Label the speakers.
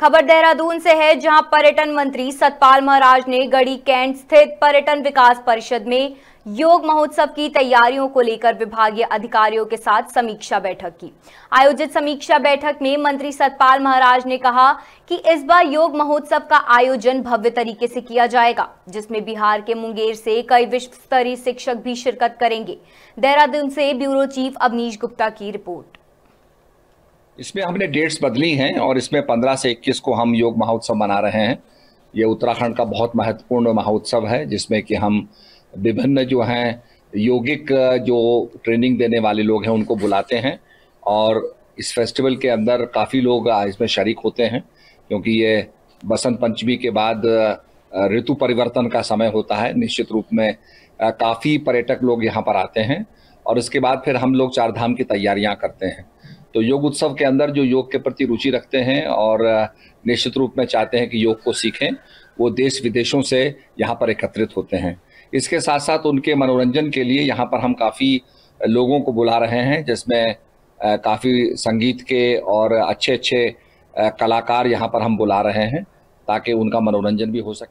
Speaker 1: खबर देहरादून से है जहां पर्यटन मंत्री सतपाल महाराज ने गढ़ी कैंट स्थित पर्यटन विकास परिषद में योग महोत्सव की तैयारियों को लेकर विभागीय अधिकारियों के साथ समीक्षा बैठक की आयोजित समीक्षा बैठक में मंत्री सतपाल महाराज ने कहा कि इस बार योग महोत्सव का आयोजन भव्य तरीके से किया जाएगा जिसमें बिहार के मुंगेर से कई विश्व स्तरीय शिक्षक भी शिरकत करेंगे देहरादून से ब्यूरो चीफ अवनीश गुप्ता की रिपोर्ट
Speaker 2: इसमें हमने डेट्स बदली हैं और इसमें पंद्रह से इक्कीस को हम योग महोत्सव मना रहे हैं ये उत्तराखंड का बहुत महत्वपूर्ण महोत्सव है जिसमें कि हम विभिन्न जो हैं योगिक जो ट्रेनिंग देने वाले लोग हैं उनको बुलाते हैं और इस फेस्टिवल के अंदर काफ़ी लोग इसमें शरीक होते हैं क्योंकि ये बसंत पंचमी के बाद ऋतु परिवर्तन का समय होता है निश्चित रूप में काफ़ी पर्यटक लोग यहाँ पर आते हैं और इसके बाद फिर हम लोग चार धाम की तैयारियाँ करते हैं तो योग उत्सव के अंदर जो योग के प्रति रुचि रखते हैं और निश्चित रूप में चाहते हैं कि योग को सीखें वो देश विदेशों से यहाँ पर एकत्रित होते हैं इसके साथ साथ उनके मनोरंजन के लिए यहाँ पर हम काफ़ी लोगों को बुला रहे हैं जिसमें काफ़ी संगीत के और अच्छे अच्छे कलाकार यहाँ पर हम बुला रहे हैं ताकि उनका मनोरंजन भी हो सके